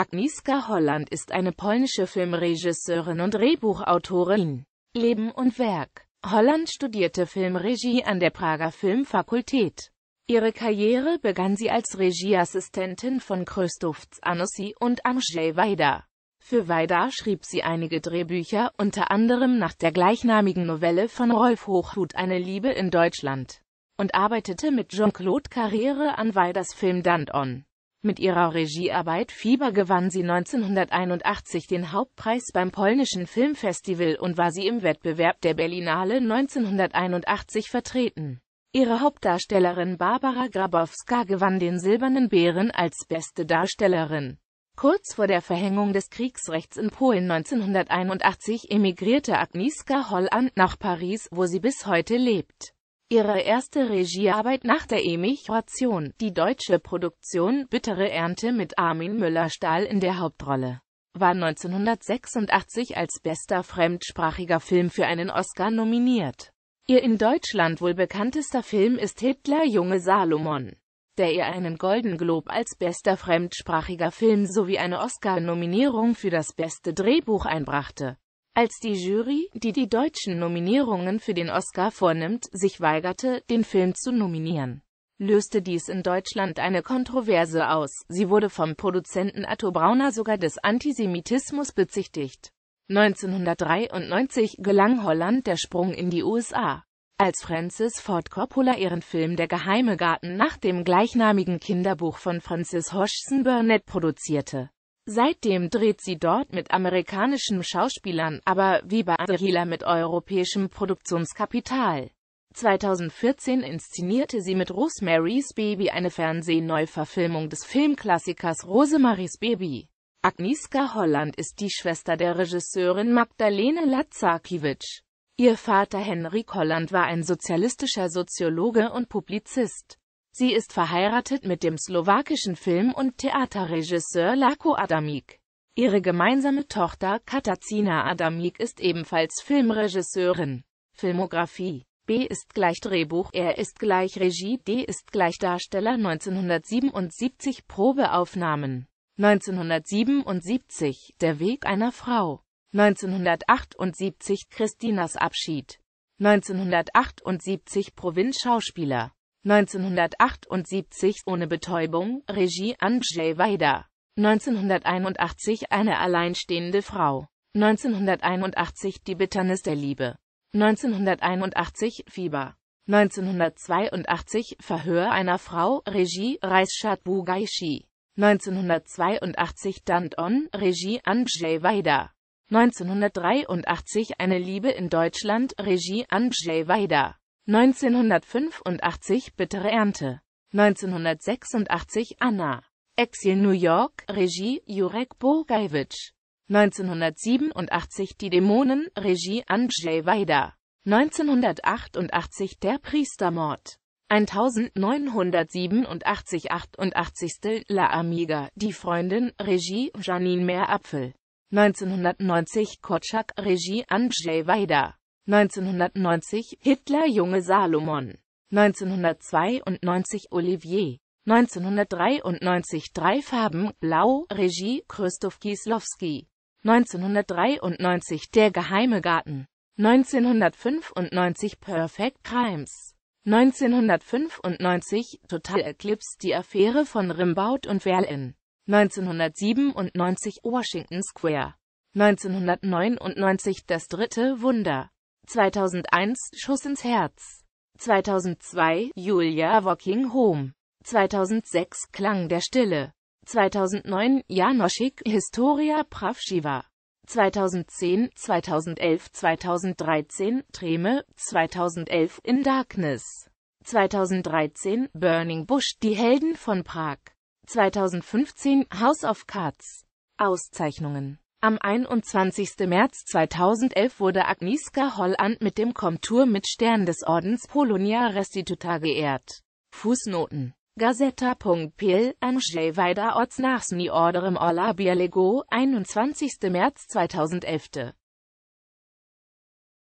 Agnieszka Holland ist eine polnische Filmregisseurin und Drehbuchautorin. Leben und Werk Holland studierte Filmregie an der Prager Filmfakultät. Ihre Karriere begann sie als Regieassistentin von Krzysztofs Anossi und Amjay Wajda. Für Wajda schrieb sie einige Drehbücher, unter anderem nach der gleichnamigen Novelle von Rolf Hochhut Eine Liebe in Deutschland und arbeitete mit Jean-Claude Karriere an Wajdas Film Dandon. Mit ihrer Regiearbeit Fieber gewann sie 1981 den Hauptpreis beim polnischen Filmfestival und war sie im Wettbewerb der Berlinale 1981 vertreten. Ihre Hauptdarstellerin Barbara Grabowska gewann den Silbernen Bären als beste Darstellerin. Kurz vor der Verhängung des Kriegsrechts in Polen 1981 emigrierte Agnieszka Holland nach Paris, wo sie bis heute lebt. Ihre erste Regiearbeit nach der Emigration, die deutsche Produktion Bittere Ernte mit Armin Müller-Stahl in der Hauptrolle, war 1986 als bester fremdsprachiger Film für einen Oscar nominiert. Ihr in Deutschland wohl bekanntester Film ist Hitler Junge Salomon, der ihr einen Golden Globe als bester fremdsprachiger Film sowie eine Oscar-Nominierung für das beste Drehbuch einbrachte als die Jury, die die deutschen Nominierungen für den Oscar vornimmt, sich weigerte, den Film zu nominieren löste dies in Deutschland eine Kontroverse aus. Sie wurde vom Produzenten Atto Brauner sogar des Antisemitismus bezichtigt. 1993 gelang Holland der Sprung in die USA. Als Francis Ford Coppola ihren Film Der geheime Garten nach dem gleichnamigen Kinderbuch von Francis Hodgson Burnett produzierte, Seitdem dreht sie dort mit amerikanischen Schauspielern, aber wie bei Angela mit europäischem Produktionskapital. 2014 inszenierte sie mit Rosemary's Baby eine Fernsehneuverfilmung des Filmklassikers Rosemary's Baby. Agnieszka Holland ist die Schwester der Regisseurin Magdalene Latzakiewicz. Ihr Vater Henrik Holland war ein sozialistischer Soziologe und Publizist. Sie ist verheiratet mit dem slowakischen Film- und Theaterregisseur Lako Adamik. Ihre gemeinsame Tochter Katarzyna Adamik ist ebenfalls Filmregisseurin. Filmografie B ist gleich Drehbuch, R ist gleich Regie, D ist gleich Darsteller 1977 Probeaufnahmen 1977 Der Weg einer Frau 1978 Christinas Abschied 1978 Provinzschauspieler 1978 ohne Betäubung, Regie Andrzej Weider. 1981 eine alleinstehende Frau. 1981 Die Bitternis der Liebe. 1981 Fieber. 1982 Verhör einer Frau, Regie Reishat Bugaishi. 1982 Danton, Regie Andrzej Weider. 1983 Eine Liebe in Deutschland, Regie Andrzej Weider. 1985 Bittere Ernte, 1986 Anna, Exil New York, Regie Jurek Burgajewitsch, 1987 Die Dämonen, Regie Andrzej Wajda, 1988 Der Priestermord, 1987 88. La Amiga, Die Freundin, Regie Janine Meerapfel, 1990 Kotschak, Regie Andrzej Wajda. 1990 Hitler Junge Salomon 1992 Olivier 1993 Drei Farben, Blau, Regie Christoph Kieslowski 1993 Der geheime Garten 1995 Perfect Crimes 1995 Total Eclipse Die Affäre von Rimbaud und Verlaine 1997 Washington Square 1999 Das dritte Wunder 2001 Schuss ins Herz. 2002 Julia Walking Home. 2006 Klang der Stille. 2009 Janoschik Historia Pravshiva. 2010, 2011, 2013 Treme, 2011 In Darkness. 2013 Burning Bush Die Helden von Prag. 2015 House of Cards. Auszeichnungen am 21. März 2011 wurde Agnieszka Holland mit dem Komtur mit Stern des Ordens Polonia Restituta geehrt. Fußnoten Gazeta.pl Andrzej Wajda Odznaczni Orderem Ola Bielego, 21. März 2011